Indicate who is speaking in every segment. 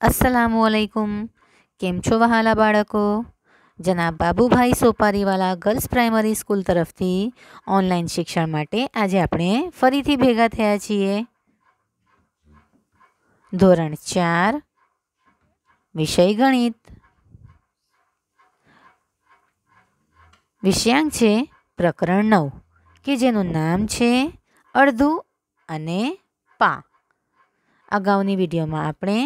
Speaker 1: અસલામુ અલૈકુમ કેમ છો વહાલા બાળકો જનાબ Babubhai Sopariwala girls primary school તરફથી ઓનલાઈન શિક્ષણ માટે આજે આપણે ફરીથી ભેગા થયા છીએ ધોરણ ચાર વિષય ગણિત વિષયાંક છે પ્રકરણ નવ કે જેનું નામ છે અડધું અને પા અગાઉની વિડીયોમાં આપણે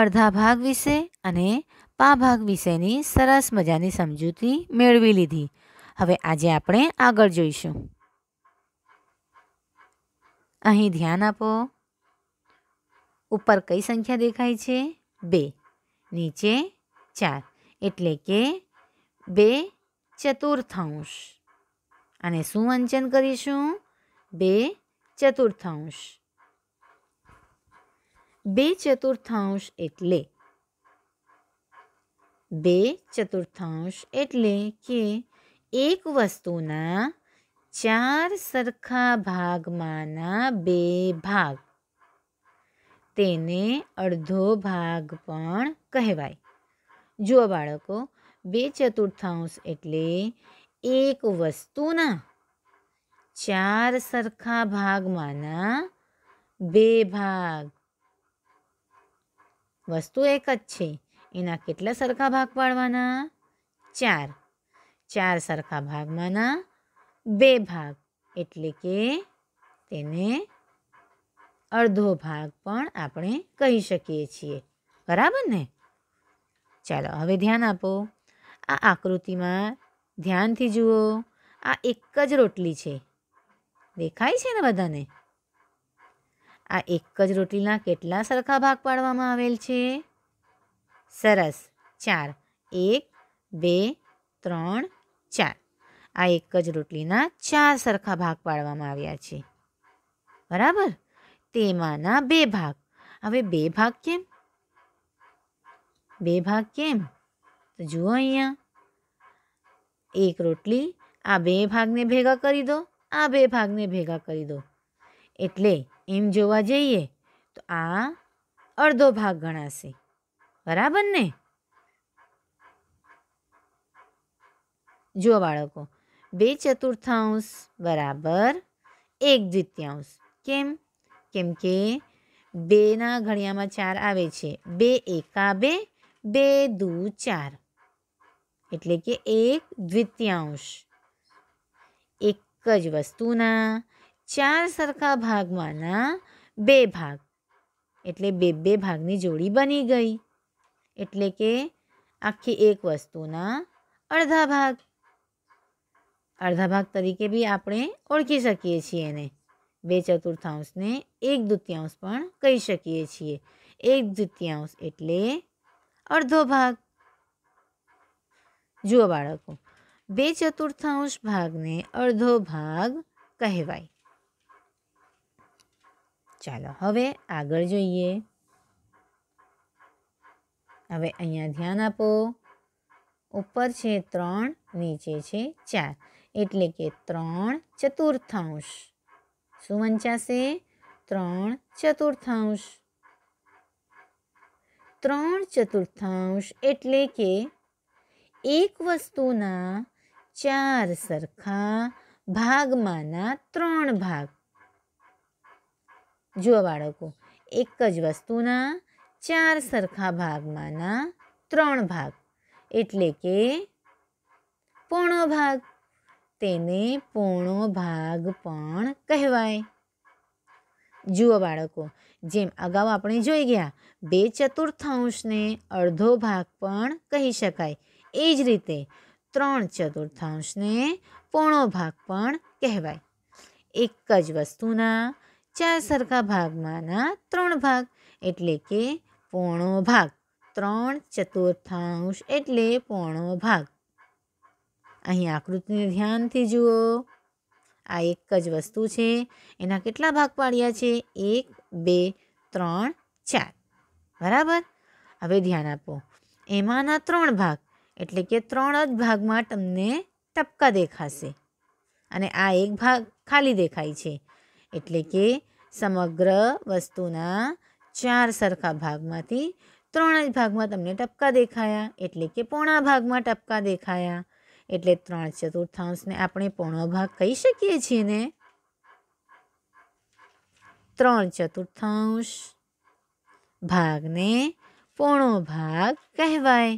Speaker 1: અડધા ભાગ વિશે અને પા ભાગ વિશેની સરસ મજાની સમજૂતી મેળવી લીધી હવે આજે આપણે આગળ જોઈશું અહીં ધ્યાન આપો ઉપર કઈ સંખ્યા દેખાય છે બે નીચે ચાર એટલે કે બે ચતુર્થાંશ અને શું વંચન કરીશું બે ચતુર્થાંશ બે ચતુર્થાંશ એટલે બે ચતુર્થાંશ એટલે કે એક વસ્તુના ચાર સરખા ભાગમાંના બે ભાગ તેને અડધો ભાગ પણ કહેવાય જુઓ બાળકો બે ચતુર્થાંશ એટલે એક વસ્તુના ચાર સરખા ભાગમાંના બે ભાગ વસ્તુ એક જ છે એના કેટલા સરખા ભાગ પાડવાના ચાર ચાર સરખા ભાગમાંના બે ભાગ એટલે કે તેને અડધો ભાગ પણ આપણે કહી શકીએ છીએ બરાબર ને ચાલો હવે ધ્યાન આપો આ આકૃતિમાં ધ્યાનથી જુઓ આ એક જ રોટલી છે દેખાય છે ને બધાને આ એક જ રોટલીના કેટલા સરખા ભાગ પાડવામાં આવેલ છે સરસ ચાર એક બે ત્રણ ચાર આ એક જ રોટલીના ચાર સરખા ભાગ પાડવામાં આવ્યા છે બરાબર તેમાંના બે ભાગ હવે બે ભાગ કેમ બે ભાગ કેમ તો જુઓ અહીંયા એક રોટલી આ બે ભાગને ભેગા કરી દો આ બે ભાગને ભેગા કરી દો એટલે એમ જોવા જઈએ તો આ અડધો ભાગ ગણાશે બરાબર ને જો બાળકો બે ચતુર્થાંશ બરાબર એક દ્વિતીયાંશ કેમ કેમ કે બેના ઘડિયામાં ચાર આવે છે બે એકા બે બે દુ ચાર એટલે કે એક દ્વિતીયાંશ એક જ વસ્તુના ચાર સરખા ભાગમાંના બે ભાગ એટલે બે બે ભાગની જોડી બની ગઈ એટલે કે આખી એક વસ્તુના અડધા ભાગ અડધા ભાગ તરીકે બી આપણે ઓળખી શકીએ છીએ એને બે ચતુર્થાંશને એક દ્વિતીયાંશ પણ કહી શકીએ છીએ એક દ્વિતીયાંશ એટલે અડધો ભાગ જુઓ બાળકો બે ચતુર્થાંશ ભાગને અડધો ભાગ કહેવાય ચાલો હવે આગળ જોઈએ હવે અહીંયા ધ્યાન આપો ઉપર છે ત્રણ નીચે છે ચાર એટલે કે ત્રણ ચતુર્થાંશ શું વંચાશે ત્રણ ચતુર્થાંશ ત્રણ ચતુર્થાંશ એટલે કે એક વસ્તુના ચાર સરખા ભાગમાંના ત્રણ ભાગ જુઓ બાળકો એક જ વસ્તુના ચાર સરખા ભાગમાંના ત્રણ ભાગ એટલે કે પોણો ભાગ તેને પોણો ભાગ પણ કહેવાય જુઓ બાળકો જેમ અગાઉ આપણે જોઈ ગયા બે ચતુર્થાંશને અડધો ભાગ પણ કહી શકાય એ જ રીતે ત્રણ ચતુર્થાંશને પોણો ભાગ પણ કહેવાય એક જ વસ્તુના ચાર સરખા ભાગમાંના ત્રણ ભાગ એટલે કે પોણો ભાગ ત્રણ ચતુર્થાંશ એટલે પોણો ભાગ અહીં આકૃતિને ધ્યાનથી જુઓ આ એક જ વસ્તુ છે એના કેટલા ભાગ પાડ્યા છે એક બે ત્રણ ચાર બરાબર હવે ધ્યાન આપો એમાંના ત્રણ ભાગ એટલે કે ત્રણ જ ભાગમાં તમને ટપકા દેખાશે અને આ એક ભાગ ખાલી દેખાય છે એટલે કે સમગ્ર વસ્તુના ચાર સરખા ભાગમાંથી ત્રણ જ ભાગમાં તમને ટપકા દેખાયા એટલે કે પોણા ભાગમાં ટપકા દેખાયા એટલે ત્રણ ચતુર્થાંશને આપણે પોણો ભાગ કહી શકીએ છીએ ને ત્રણ ચતુર્થાંશ ભાગને પોણો ભાગ કહેવાય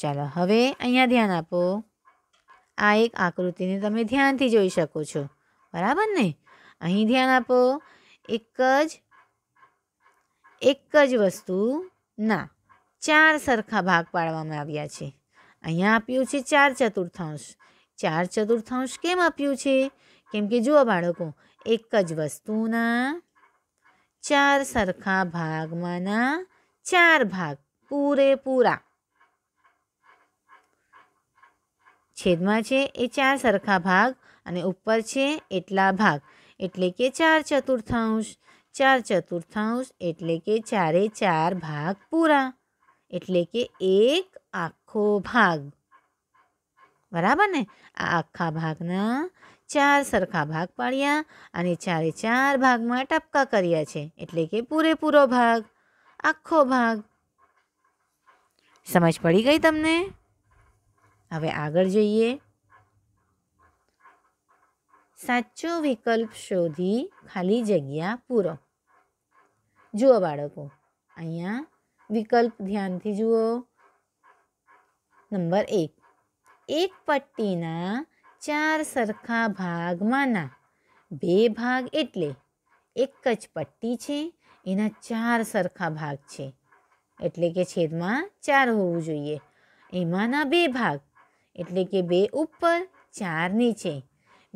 Speaker 1: ચાલો હવે અહીંયા ધ્યાન આપો આ એક આકૃતિને તમે ધ્યાનથી જોઈ શકો છો બરાબર ને અહીં ધ્યાન આપો એક જ એક જ વસ્તુના ચાર સરખા ભાગ પાડવામાં આવ્યા છે અહીંયા આપ્યું છે ચાર ચતુર્થાંશ ચાર ચતુર્થાંશ કેમ આપ્યું છે કેમ કે જુઓ બાળકો એક જ વસ્તુના ચાર સરખા ભાગમાંના ચાર ભાગ પૂરેપૂરા છેદમાં છે એ ચાર સરખા ભાગ અને ઉપર છે એટલા ભાગ એટલે કે ચાર ચતુર્થાંશ ચાર ચતુર્થાંશ એટલે કે ચારે ચાર ભાગ પૂરા એટલે કે એક આખો ભાગ બરાબર ને આ આખા ભાગના ચાર સરખા ભાગ પાડ્યા અને ચારે ચાર ભાગમાં ટપકા કર્યા છે એટલે કે પૂરેપૂરો ભાગ આખો ભાગ સમજ પડી ગઈ તમને હવે આગળ જઈએ સાચો વિકલ્પ શોધી ખાલી જગ્યા પૂરો જુઓ બાળકો અહીંયા વિકલ્પ ધ્યાનથી જુઓ નંબર એક એક પટ્ટીના ચાર સરખા ભાગમાંના બે ભાગ એટલે એક જ પટ્ટી છે એના ચાર સરખા ભાગ છે એટલે કે છેદમાં ચાર હોવું જોઈએ એમાંના બે ભાગ એટલે કે બે ઉપર ચાર નીચે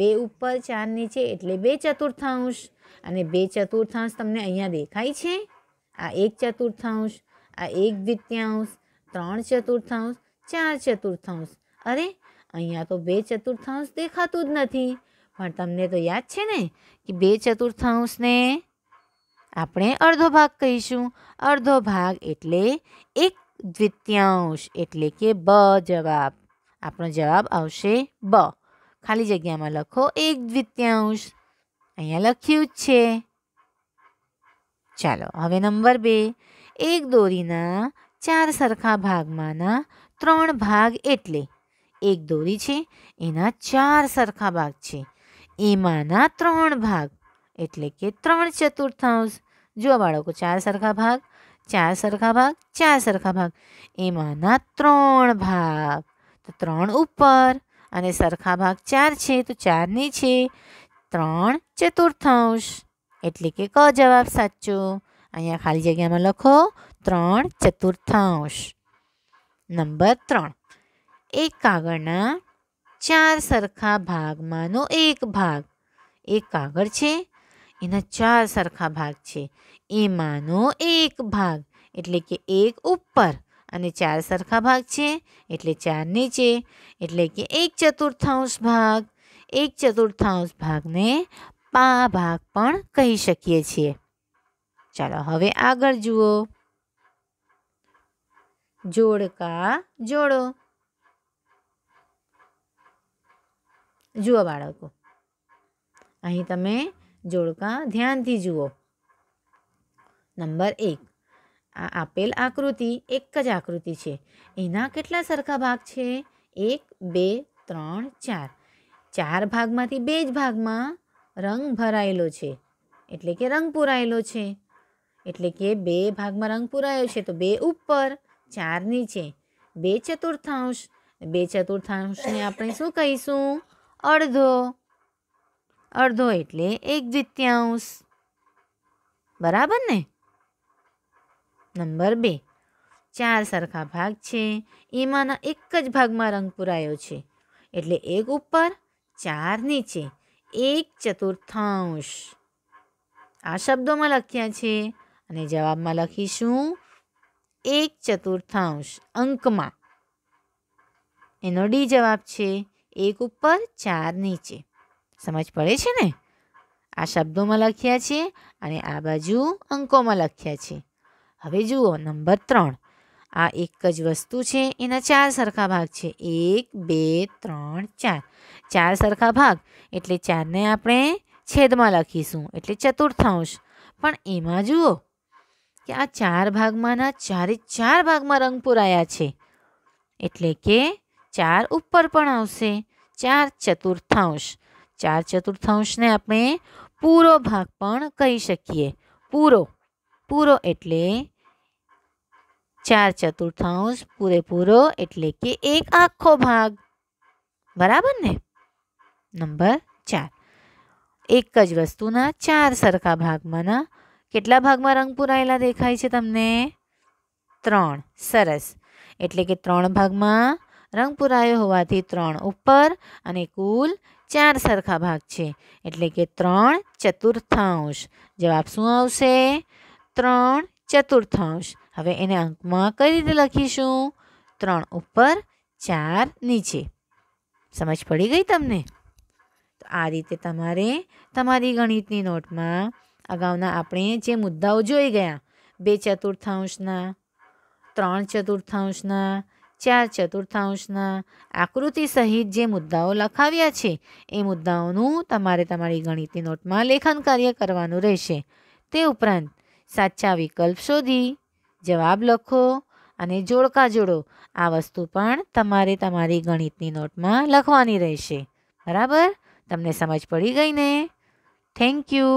Speaker 1: બે ઉપર ચાર નીચે એટલે બે ચતુર્થાંશ અને બે ચતુર્થાંશ તમને અહીંયા દેખાય છે આ એક ચતુર્થાંશ આ એક દ્વિતીયાંશ ત્રણ ચતુર્થાંશ ચાર ચતુર્થાંશ અરે અહીંયા તો બે ચતુર્થાંશ દેખાતું જ નથી પણ તમને તો યાદ છે ને કે બે ચતુર્થાંશને આપણે અડધો ભાગ કહીશું અડધો ભાગ એટલે એક દ્વિતીયાંશ એટલે કે બ જવાબ આપણો જવાબ આવશે બ ખાલી જગ્યામાં લખો એક દ્વિત્યાંશ અહીંયા લખ્યું જ છે ચાલો હવે નંબર બે એક દોરીના ચાર સરખા ભાગમાંના ત્રણ ભાગ એટલે એક દોરી છે એના ચાર સરખા ભાગ છે એમાંના ત્રણ ભાગ એટલે કે ત્રણ ચતુર્થાંશ જો બાળકો ચાર સરખા ભાગ ચાર સરખા ભાગ ચાર સરખા ભાગ એમાંના ત્રણ ભાગ તો ત્રણ ઉપર અને સરખા ભાગ ચાર છે તો ચારની છે ત્રણ ચતુર્થાંશ એટલે કે ક જવાબ સાચો અહીંયા ખાલી જગ્યામાં લખો ત્રણ ચતુર્થાંશ નંબર ત્રણ એક કાગળના ચાર સરખા ભાગમાંનો એક ભાગ એક કાગળ છે એના ચાર સરખા ભાગ છે એમાંનો એક ભાગ એટલે કે એક ઉપર અને ચાર સરખા ભાગ છે એટલે ચાર નીચે એટલે કે એક ચતુર્થાંશ ભાગ એક ચતુર્થાંશ ભાગને પા ભાગ પણ કહી શકીએ છીએ ચાલો હવે આગળ જુઓ જોડકા જોડો જુઓ બાળકો અહીં તમે જોડકા ધ્યાનથી જુઓ નંબર એક આ આપેલ આકૃતિ એક જ આકૃતિ છે એના કેટલા સરખા ભાગ છે એક બે ત્રણ ચાર ચાર ભાગમાંથી બે જ ભાગમાં રંગ ભરાયેલો છે એટલે કે રંગ પૂરાયેલો છે એટલે કે બે ભાગમાં રંગ પૂરાયો છે તો બે ઉપર ચાર નીચે બે ચતુર્થાંશ બે ચતુર્થાંશને આપણે શું કહીશું અડધો અડધો એટલે એક દ્વિત્યાંશ બરાબર ને નંબર બે ચાર સરખા ભાગ છે એમાંના એક જ ભાગમાં રંગ પૂરાયો છે એટલે એક ઉપર ચાર નીચે એક ચતુર્થાંશ આ શબ્દોમાં લખ્યા છે અને જવાબમાં લખીશું એક ચતુર્થાંશ અંકમાં એનો ડી જવાબ છે એક ઉપર ચાર નીચે સમજ પડે છે ને આ શબ્દોમાં લખ્યા છે અને આ બાજુ અંકોમાં લખ્યા છે હવે જુઓ નંબર ત્રણ આ એક જ વસ્તુ છે એના ચાર સરખા ભાગ છે એક બે ત્રણ ચાર ચાર સરખા ભાગ એટલે ચારને આપણે છેદમાં લખીશું એટલે ચતુર્થાંશ પણ એમાં જુઓ કે આ ચાર ભાગમાંના ચારે ચાર ભાગમાં રંગ પૂરાયા છે એટલે કે ચાર ઉપર પણ આવશે ચાર ચતુર્થાંશ ચાર ચતુર્થાંશને આપણે પૂરો ભાગ પણ કહી શકીએ પૂરો પૂરો એટલે ચાર ચતુર્થાંશ પૂરેપૂરો એટલે કે એક આખો ભાગ બરાબર ને નંબર ચાર એક જ વસ્તુના ચાર સરખા ભાગમાંના કેટલા ભાગમાં રંગ પુરાયેલા દેખાય છે તમને ત્રણ સરસ એટલે કે ત્રણ ભાગમાં રંગ પુરાયો હોવાથી ત્રણ ઉપર અને કુલ ચાર સરખા ભાગ છે એટલે કે ત્રણ ચતુર્થાંશ જવાબ શું આવશે ત્રણ ચતુર્થાંશ હવે એને અંકમાં કઈ રીતે લખીશું ત્રણ ઉપર ચાર નીચે સમજ પડી ગઈ તમને તો આ રીતે તમારે તમારી ગણિતની નોટમાં અગાઉના આપણે જે મુદ્દાઓ જોઈ ગયા બે ચતુર્થાંશના ત્રણ ચતુર્થાંશના ચાર ચતુર્થાંશના આકૃતિ સહિત જે મુદ્દાઓ લખાવ્યા છે એ મુદ્દાઓનું તમારે તમારી ગણિતની નોટમાં લેખન કાર્ય કરવાનું રહેશે તે ઉપરાંત સાચા વિકલ્પ શોધી જવાબ લખો અને જોડકા જોડો આ વસ્તુ પણ તમારે તમારી ગણિતની નોટમાં લખવાની રહેશે બરાબર તમને સમજ પડી ગઈ ને થેન્ક યુ